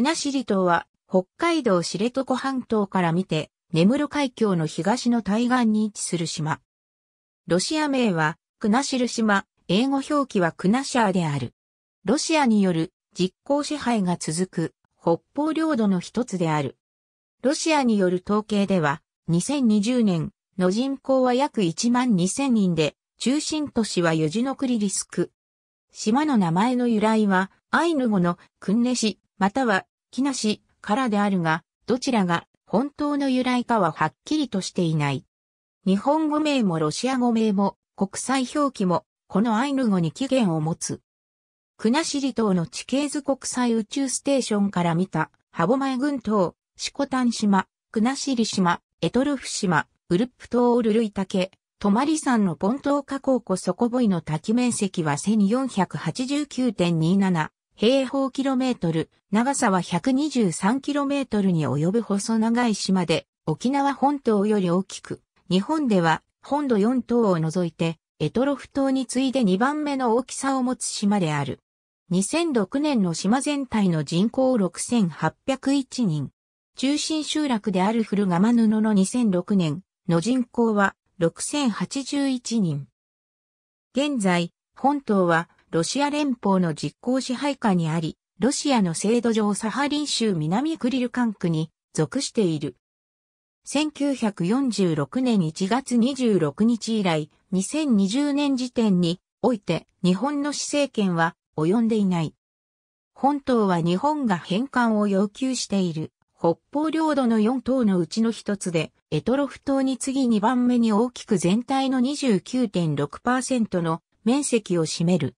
国後島は北海道知床半島から見て、根室海峡の東の対岸に位置する島。ロシア名は、クナシル島、英語表記はクナシャーである。ロシアによる実効支配が続く北方領土の一つである。ロシアによる統計では、2020年の人口は約1万2000人で、中心都市はヨジノクリリスク。島の名前の由来は、アイヌ語のクンネシまたは木梨からであるが、どちらが本当の由来かははっきりとしていない。日本語名もロシア語名も国際表記もこのアイヌ語に起源を持つ。国後島の地形図国際宇宙ステーションから見た、歯舞群島、シコタン島、国後島、エトルフ島、ウルップ島オルルイタケ、トマリ山のポン島河口湖底ボイの滝面積は1489.27平方キロメートル、長さは123キロメートルに及ぶ細長い島で、沖縄本島より大きく、日本では本土4島を除いて、エトロフ島に次いで2番目の大きさを持つ島である。2006年の島全体の人口6801人。中心集落である古釜布の2006年の人口は6081人。現在、本島はロシア連邦の実効支配下にあり、ロシアの制度上サハリン州南クリル管区に属している。1946年1月26日以来、2020年時点において日本の施政権は及んでいない。本島は日本が返還を要求している北方領土の4島のうちの一つで、エトロフ島に次2番目に大きく全体の29.6%の面積を占める。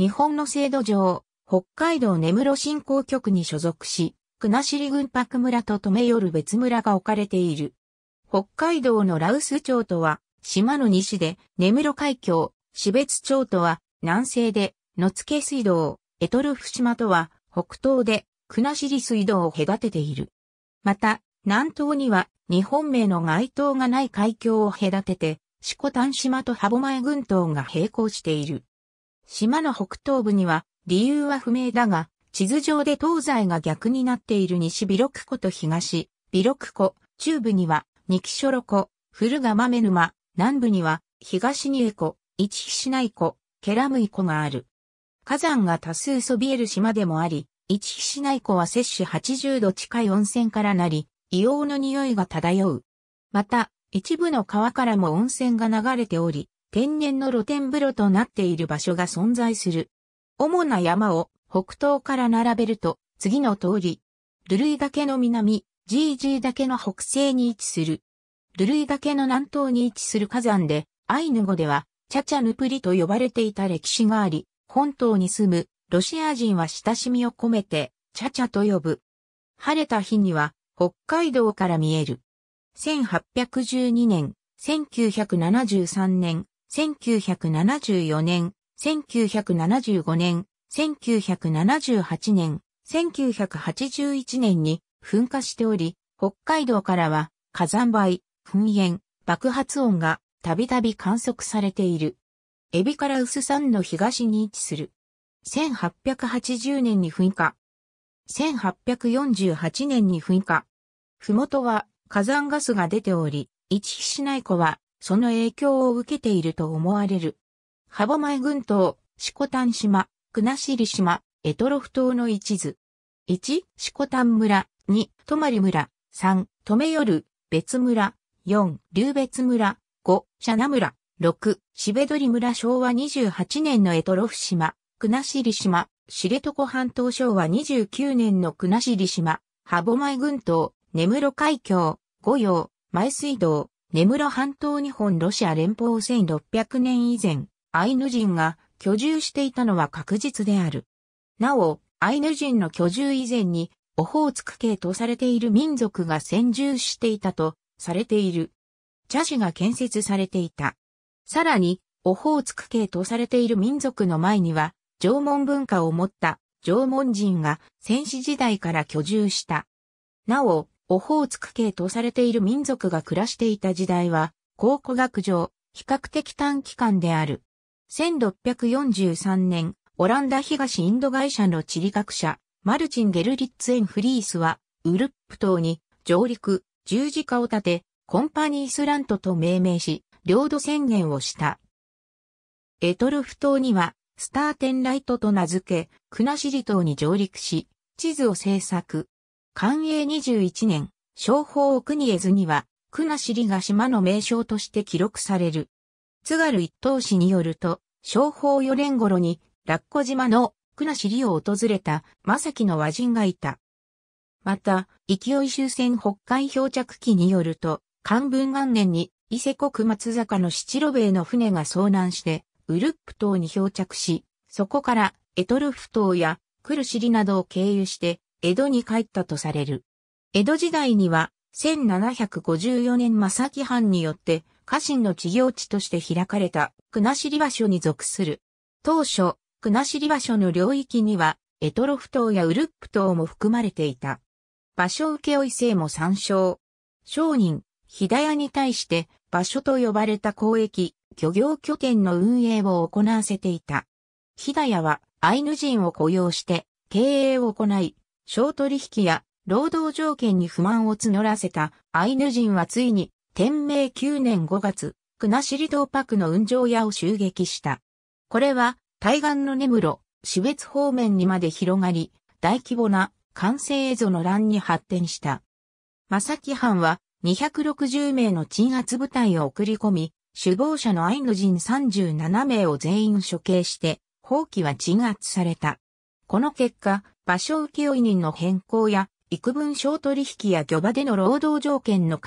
日本の制度上、北海道根室振興局に所属し、国後郡白村と留寄る別村が置かれている。北海道の羅臼町とは、島の西で根室海峡、標津町とは南西で野付水道、エトルフ島とは北東で国後水道を隔てている。また、南東には日本名の街灯がない海峡を隔てて、四股丹島と歯舞前群島が並行している。島の北東部には、理由は不明だが、地図上で東西が逆になっている西ビロク湖と東、ビロク湖、中部には、ニキショロ湖、古賀豆沼、南部には、東ニエ湖、ヒ比市内湖、ケラムイ湖がある。火山が多数そびえる島でもあり、ヒ比市内湖は摂氏80度近い温泉からなり、硫黄の匂いが漂う。また、一部の川からも温泉が流れており、天然の露天風呂となっている場所が存在する。主な山を北東から並べると、次の通り、ルルイ岳の南、ジージー岳の北西に位置する。ルルイ岳の南東に位置する火山で、アイヌ語では、チャチャヌプリと呼ばれていた歴史があり、本島に住むロシア人は親しみを込めて、チャチャと呼ぶ。晴れた日には、北海道から見える。1812年、1973年、1974年、1975年、1978年、1981年に噴火しており、北海道からは火山灰、噴煙、爆発音がたびたび観測されている。エビから薄山の東に位置する。1880年に噴火。1848年に噴火。ふもとは火山ガスが出ており、一比市内湖はその影響を受けていると思われる。歯舞群島、シコタン島、クナシリ島、エトロフ島の一図。1、シコタン村、2、トマリ村、3、トメヨル、別村、4、リュウベツ村、5、シャナ村、6、シベドリ村昭和28年のエトロフ島、クナシリ島、知床半島昭和29年の国後島、歯舞群島、根室海峡、五葉、前水道、根室半島日本ロシア連邦1600年以前、アイヌ人が居住していたのは確実である。なお、アイヌ人の居住以前に、オホーツク系とされている民族が先住していたとされている。茶師が建設されていた。さらに、オホーツク系とされている民族の前には、縄文文化を持った縄文人が戦士時代から居住した。なお、オホーツク系とされている民族が暮らしていた時代は、考古学上、比較的短期間である。1643年、オランダ東インド会社の地理学者、マルチン・ゲルリッツ・エン・フリースは、ウルップ島に上陸、十字架を立て、コンパニースラントと命名し、領土宣言をした。エトルフ島には、スターテンライトと名付け、クナシリ島に上陸し、地図を制作。寛永21年、商法を国絵図には、国後が島の名称として記録される。津軽一等市によると、商法四年頃に、ラッコ島の国後を訪れた正木の和人がいた。また、勢い終戦北海漂着期によると、漢文元年に伊勢国松坂の七路米の船が遭難して、ウルップ島に漂着し、そこからエトルフ島やクルシリなどを経由して江戸に帰ったとされる。江戸時代には、1754年正木藩によって、家臣の治療地として開かれた、国後場所に属する。当初、国後場所の領域には、エトロフ島やウルップ島も含まれていた。場所請負制も参照。商人、ひだやに対して、場所と呼ばれた交易、漁業拠点の運営を行わせていた。ひだやは、アイヌ人を雇用して、経営を行い、小取引や労働条件に不満を募らせたアイヌ人はついに、天明9年5月、国後島パクの運上屋を襲撃した。これは、対岸の根室、死別方面にまで広がり、大規模な完成映像の乱に発展した。正木藩は、260名の鎮圧部隊を送り込み、首謀者のアイヌ人37名を全員処刑して、放棄は鎮圧された。この結果、場所請負人の変更や、幾分小取引や漁場での労働条件の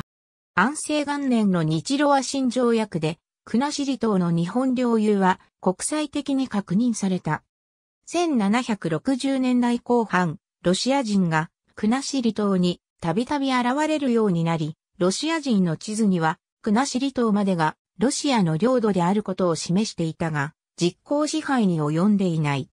安政元年の日露和親条約で、国後島の日本領有は国際的に確認された。1760年代後半、ロシア人が国後島にたびたび現れるようになり、ロシア人の地図には国後島までがロシアの領土であることを示していたが、実効支配に及んでいない。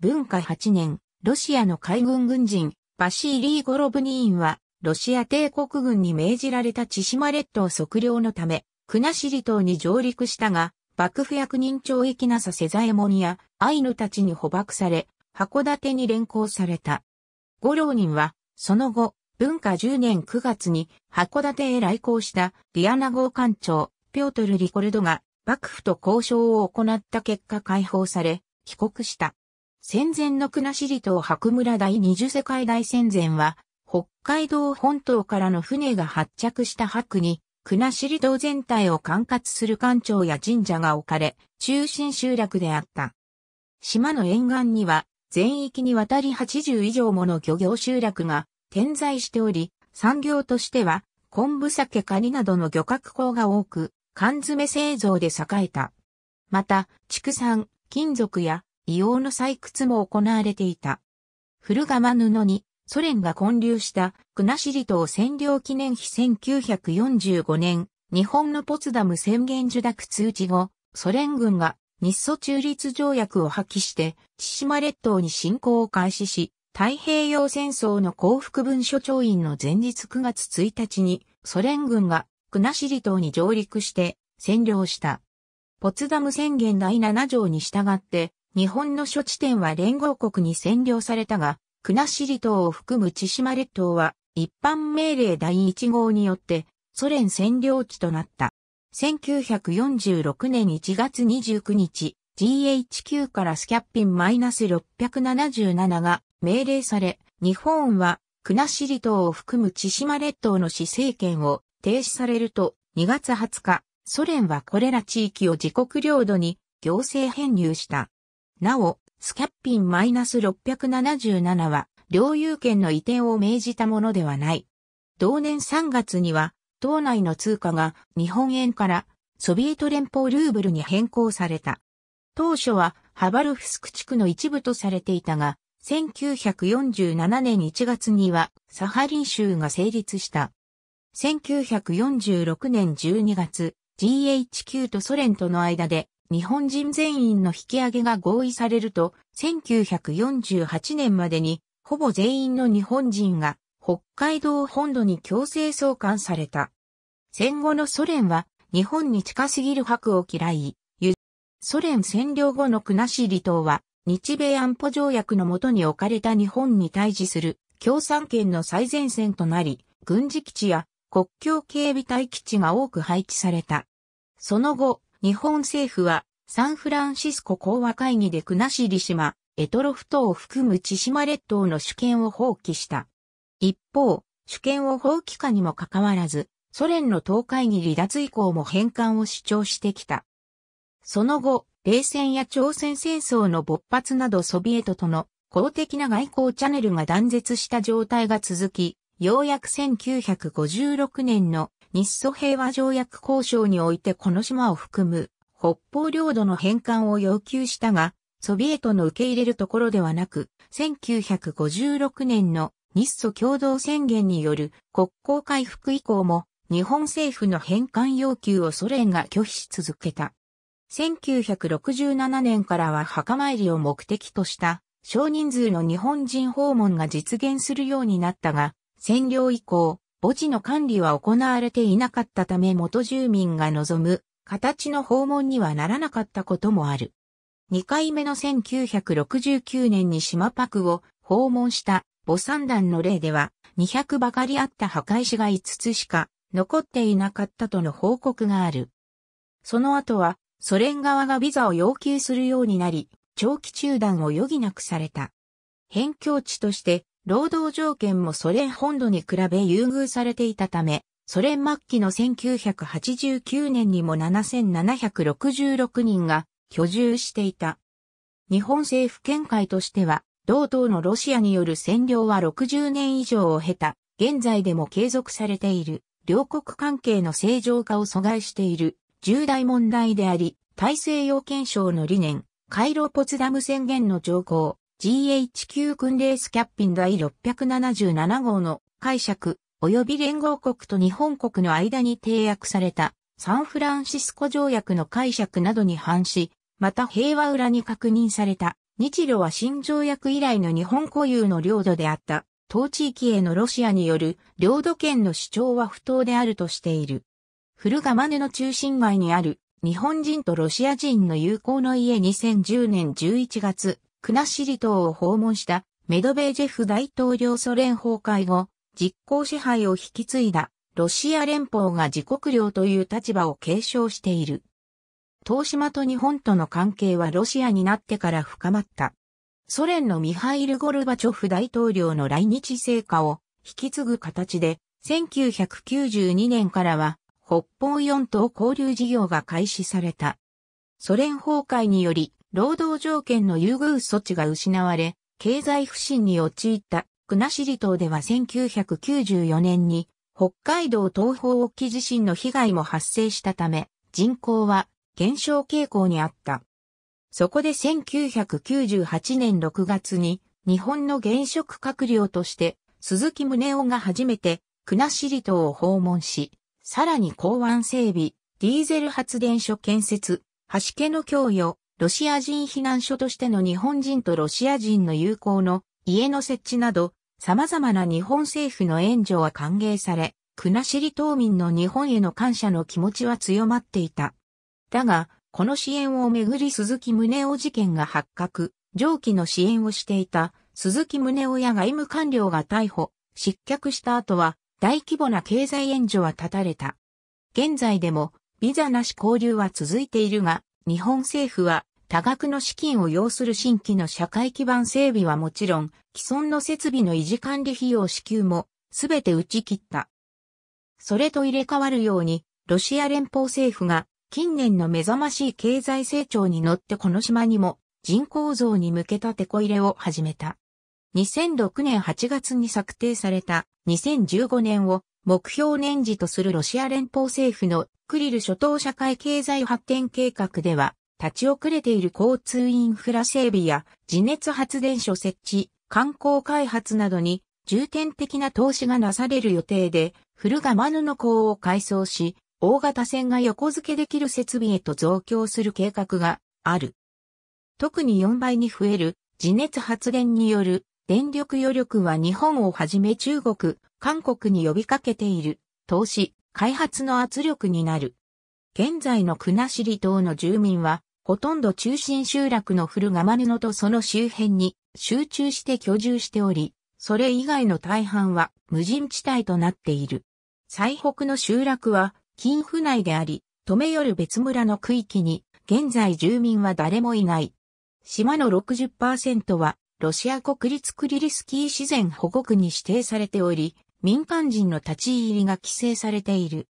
文化8年、ロシアの海軍軍人、バシーリー・ゴロブニーンは、ロシア帝国軍に命じられた千島列島測量のため、国後島に上陸したが、幕府役人長域なさセザエモニやアイヌたちに捕獲され、函館に連行された。ゴローニンは、その後、文化10年9月に函館へ来航したディアナ号艦長、ピョートル・リコルドが幕府と交渉を行った結果解放され、帰国した。戦前の国後島白村第二次世界大戦前は、北海道本島からの船が発着した白に、国後島全体を管轄する艦長や神社が置かれ、中心集落であった。島の沿岸には、全域にわたり80以上もの漁業集落が点在しており、産業としては、昆布酒カニなどの漁獲港が多く、缶詰製造で栄えた。また、畜産、金属や硫黄の採掘も行われていた。古釜布にソ連が建立した国後島占領記念碑1945年、日本のポツダム宣言受諾通知後、ソ連軍が日ソ中立条約を破棄して、千島列島に侵攻を開始し、太平洋戦争の幸福文書調印の前日9月1日に、ソ連軍が国後島に上陸して占領した。ポツダム宣言第7条に従って、日本の諸地点は連合国に占領されたが、国後島を含む千島列島は一般命令第1号によってソ連占領地となった。1946年1月29日、GHQ からスキャッピン -677 が命令され、日本は国後島を含む千島列島の市政権を停止されると、2月20日、ソ連はこれら地域を自国領土に行政編入した。なお、スキャッピン -677 は、領有権の移転を命じたものではない。同年3月には、党内の通貨が日本円からソビエト連邦ルーブルに変更された。当初はハバルフスク地区の一部とされていたが、1947年1月にはサハリン州が成立した。1946年12月、GHQ とソ連との間で日本人全員の引き上げが合意されると、1948年までに、ほぼ全員の日本人が北海道本土に強制送還された。戦後のソ連は日本に近すぎる白を嫌い、ソ連占領後の国後離島は日米安保条約の下に置かれた日本に対峙する共産圏の最前線となり、軍事基地や国境警備隊基地が多く配置された。その後、日本政府はサンフランシスコ講和会議で国後島、エトロフ島を含む千島列島の主権を放棄した。一方、主権を放棄下にもかかわらず、ソ連の東海に離脱以降も返還を主張してきた。その後、冷戦や朝鮮戦争の勃発などソビエトとの公的な外交チャンネルが断絶した状態が続き、ようやく1956年の日ソ平和条約交渉においてこの島を含む北方領土の返還を要求したが、ソビエトの受け入れるところではなく、1956年の日ソ共同宣言による国交回復以降も日本政府の返還要求をソ連が拒否し続けた。1967年からは墓参りを目的とした少人数の日本人訪問が実現するようになったが、占領以降、墓地の管理は行われていなかったため元住民が望む形の訪問にはならなかったこともある。2回目の1969年に島パクを訪問した墓参団の例では200ばかりあった墓石が5つしか残っていなかったとの報告がある。その後はソ連側がビザを要求するようになり、長期中断を余儀なくされた。辺境地として労働条件もソ連本土に比べ優遇されていたため、ソ連末期の1989年にも7766人が居住していた。日本政府見解としては、同等のロシアによる占領は60年以上を経た、現在でも継続されている、両国関係の正常化を阻害している、重大問題であり、大西洋憲章の理念、カイロポツダム宣言の条項、GHQ 訓令スキャッピン第677号の解釈及び連合国と日本国の間に締約されたサンフランシスコ条約の解釈などに反し、また平和裏に確認された日露は新条約以来の日本固有の領土であった当地域へのロシアによる領土権の主張は不当であるとしている。古釜根の中心街にある日本人とロシア人の友好の家2010年11月国後島を訪問したメドベージェフ大統領ソ連崩壊後、実効支配を引き継いだロシア連邦が自国領という立場を継承している。東島と日本との関係はロシアになってから深まった。ソ連のミハイル・ゴルバチョフ大統領の来日成果を引き継ぐ形で、1992年からは北方四島交流事業が開始された。ソ連崩壊により労働条件の優遇措置が失われ、経済不振に陥った国後島では1994年に北海道東方沖地震の被害も発生したため、人口は減少傾向にあった。そこで1998年6月に日本の現職閣僚として鈴木宗男が初めて国後島を訪問し、さらに港湾整備、ディーゼル発電所建設、橋家の供与、ロシア人避難所としての日本人とロシア人の友好の家の設置など、様々な日本政府の援助は歓迎され、国後島民の日本への感謝の気持ちは強まっていた。だが、この支援をめぐり鈴木宗男事件が発覚、上記の支援をしていた鈴木宗男や外務官僚が逮捕、失脚した後は大規模な経済援助は断たれた。現在でもビザなし交流は続いているが、日本政府は多額の資金を要する新規の社会基盤整備はもちろん、既存の設備の維持管理費用支給もすべて打ち切った。それと入れ替わるように、ロシア連邦政府が近年の目覚ましい経済成長に乗ってこの島にも人口増に向けたテこ入れを始めた。2006年8月に策定された2015年を目標年次とするロシア連邦政府のクリル諸島社会経済発展計画では、立ち遅れている交通インフラ整備や地熱発電所設置、観光開発などに重点的な投資がなされる予定で、古賀マヌの港を改装し、大型船が横付けできる設備へと増強する計画がある。特に4倍に増える地熱発電による電力余力は日本をはじめ中国、韓国に呼びかけている投資、開発の圧力になる。現在の国後島の住民は、ほとんど中心集落の古釜布とその周辺に集中して居住しており、それ以外の大半は無人地帯となっている。最北の集落は金府内であり、止め寄る別村の区域に、現在住民は誰もいない。島の60%は、ロシア国立クリリスキー自然保護区に指定されており、民間人の立ち入りが規制されている。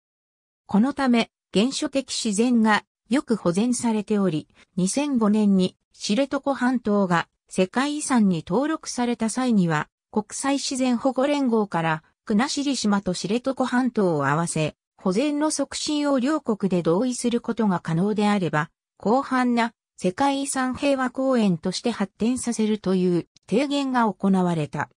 このため、原初的自然がよく保全されており、2005年に知床半島が世界遺産に登録された際には、国際自然保護連合から、国後島と知床半島を合わせ、保全の促進を両国で同意することが可能であれば、広範な世界遺産平和公園として発展させるという提言が行われた。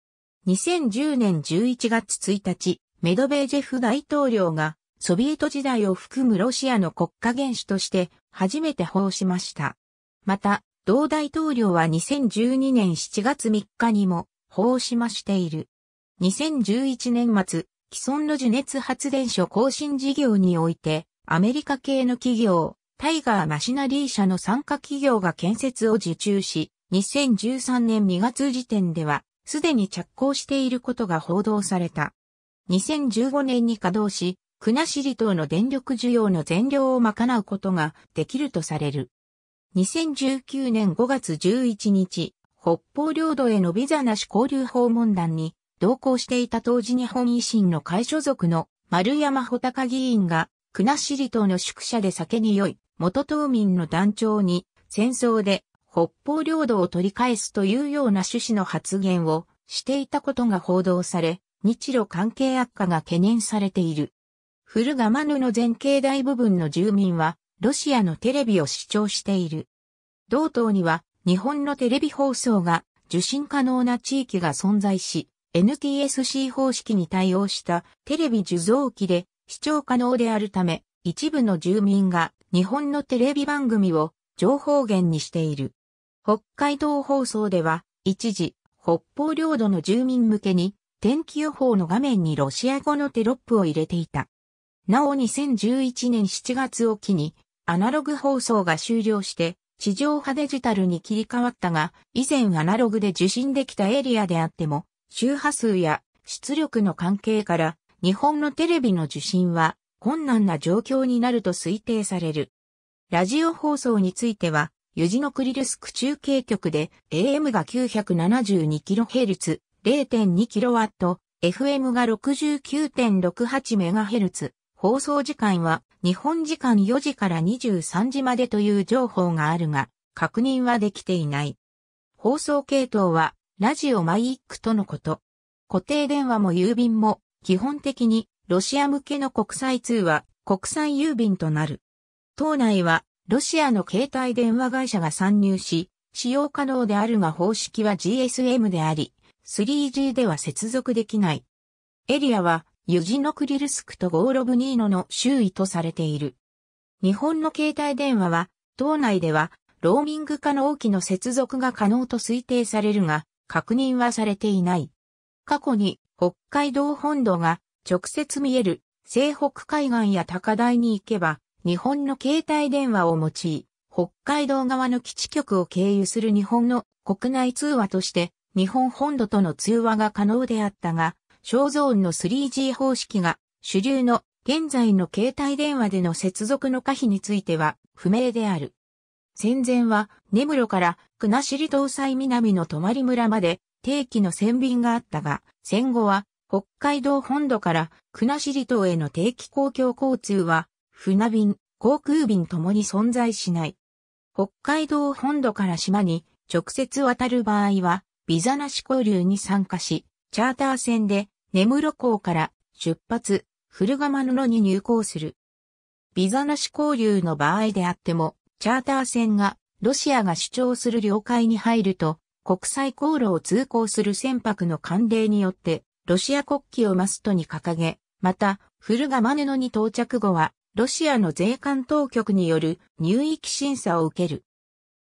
2010年11月1日、メドベージェフ大統領がソビエト時代を含むロシアの国家元首として初めて報しました。また、同大統領は2012年7月3日にも報しましている。2011年末、既存の地熱発電所更新事業において、アメリカ系の企業、タイガーマシナリー社の参加企業が建設を受注し、2013年2月時点では、すでに着工していることが報道された。2015年に稼働し、国後島の電力需要の全量を賄うことができるとされる。2019年5月11日、北方領土へのビザなし交流訪問団に同行していた当時日本維新の会所属の丸山穂高議員が、国後島の宿舎で酒に酔い、元島民の団長に戦争で北方領土を取り返すというような趣旨の発言をしていたことが報道され、日露関係悪化が懸念されている。古賀マヌの前境大部分の住民は、ロシアのテレビを視聴している。同島には、日本のテレビ放送が受信可能な地域が存在し、NTSC 方式に対応したテレビ受像機で視聴可能であるため、一部の住民が日本のテレビ番組を情報源にしている。北海道放送では、一時、北方領土の住民向けに、天気予報の画面にロシア語のテロップを入れていた。なお2011年7月を機に、アナログ放送が終了して、地上波デジタルに切り替わったが、以前アナログで受信できたエリアであっても、周波数や出力の関係から、日本のテレビの受信は困難な状況になると推定される。ラジオ放送については、ユジノクリルスク中継局で AM が 972kHz、0.2kW、FM が 69.68MHz、放送時間は日本時間4時から23時までという情報があるが、確認はできていない。放送系統はラジオマイックとのこと。固定電話も郵便も基本的にロシア向けの国際通話、国際郵便となる。島内はロシアの携帯電話会社が参入し、使用可能であるが方式は GSM であり、3G では接続できない。エリアは、ユジノクリルスクとゴーロブニーノの周囲とされている。日本の携帯電話は、島内では、ローミング化の大きな接続が可能と推定されるが、確認はされていない。過去に、北海道本土が直接見える西北海岸や高台に行けば、日本の携帯電話を用い、北海道側の基地局を経由する日本の国内通話として、日本本土との通話が可能であったが、小ゾーンの 3G 方式が主流の現在の携帯電話での接続の可否については不明である。戦前は根室から国後島西南の泊村まで定期の船便があったが、戦後は北海道本土から国後島への定期公共交通は船便、航空便ともに存在しない。北海道本土から島に直接渡る場合は、ビザなし交流に参加し、チャーター船で根室港から出発、古釜野に入港する。ビザなし交流の場合であっても、チャーター船がロシアが主張する領海に入ると、国際航路を通行する船舶の慣例によって、ロシア国旗をマストに掲げ、また、古釜野に到着後は、ロシアの税関当局による入域審査を受ける。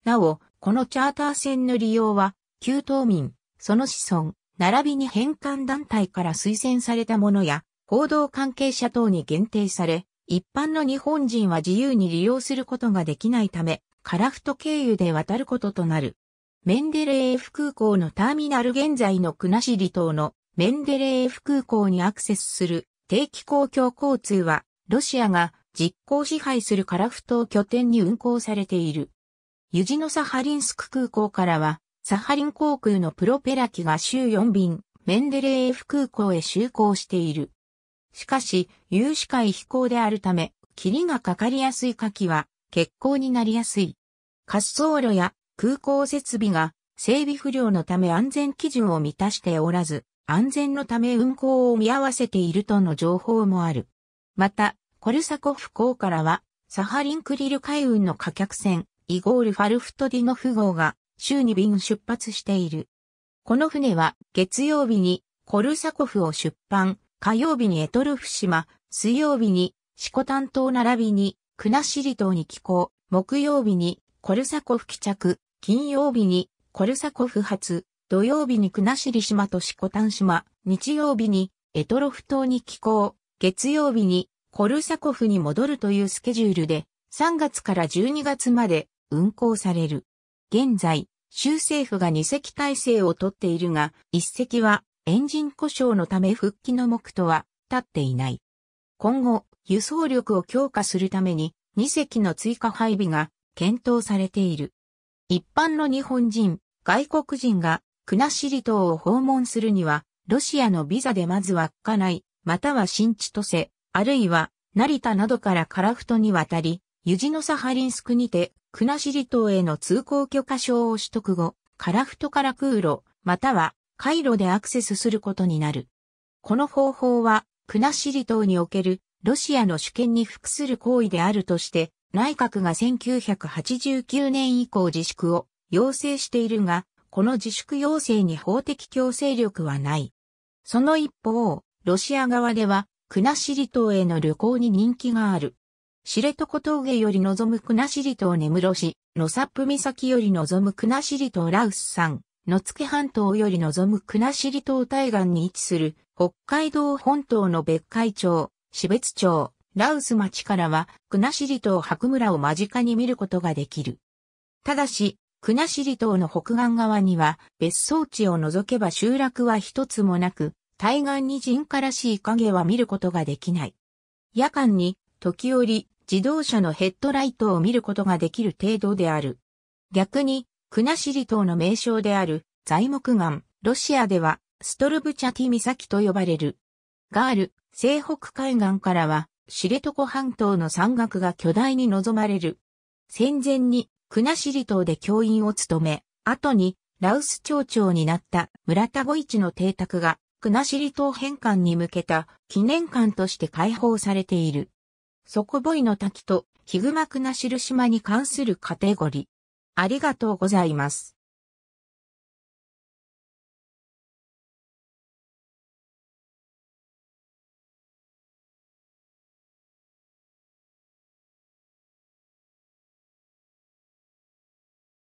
なお、このチャーター船の利用は、旧島民、その子孫、並びに返還団体から推薦されたものや、報道関係者等に限定され、一般の日本人は自由に利用することができないため、カラフト経由で渡ることとなる。メンデレーエフ空港のターミナル現在の国後島のメンデレーエフ空港にアクセスする定期公共交通はロシアが実効支配するカラフトを拠点に運航されている。ユジノサハリンスク空港からは、サハリン航空のプロペラ機が週4便、メンデレーエフ空港へ就航している。しかし、有志海飛行であるため、霧がかかりやすい火器は、欠航になりやすい。滑走路や空港設備が整備不良のため安全基準を満たしておらず、安全のため運航を見合わせているとの情報もある。また、コルサコフ港からは、サハリンクリル海運の貨客船、イゴール・ファルフトディノフ号が、週に便出発している。この船は、月曜日に、コルサコフを出版、火曜日にエトルフ島、水曜日に、シコタン島並びに、クナシリ島に寄港、木曜日に、コルサコフ帰着、金曜日に、コルサコフ発、土曜日にクナシリ島とシコタン島、日曜日に、エトロフ島に寄港、月曜日にコルサコフに戻るというスケジュールで、3月から12月まで運行される。現在、州政府が2隻体制をとっているが、1隻はエンジン故障のため復帰の目とは立っていない。今後、輸送力を強化するために2隻の追加配備が検討されている。一般の日本人、外国人が国後島を訪問するには、ロシアのビザでまずな内、または新千歳、あるいは成田などから樺太に渡り、ユジノサハリンスクにて、国後島への通行許可証を取得後、樺太から空路、または回路でアクセスすることになる。この方法は、国後島におけるロシアの主権に服する行為であるとして、内閣が1989年以降自粛を要請しているが、この自粛要請に法的強制力はない。その一方、ロシア側では、国後島への旅行に人気がある。知床峠より望む国後島根室市、野サップ岬より望む国後島ラウス山、野付半島より望む国後島対岸に位置する、北海道本島の別海町、標津町、ラウス町からは、国後島白村を間近に見ることができる。ただし、国後島の北岸側には、別荘地を除けば集落は一つもなく、対岸に人からしい影は見ることができない。夜間に、時折、自動車のヘッドライトを見ることができる程度である。逆に、国後島の名称である、材木岩、ロシアでは、ストルブチャティ岬と呼ばれる。ガール、西北海岸からは、知床半島の山岳が巨大に望まれる。戦前に、国後島で教員を務め、後に、羅臼町長になった村田五一の邸宅が、国後島返還に向けた記念館として開放されている。底ボの滝とヒグマ国後島に関するカテゴリー。ありがとうございます。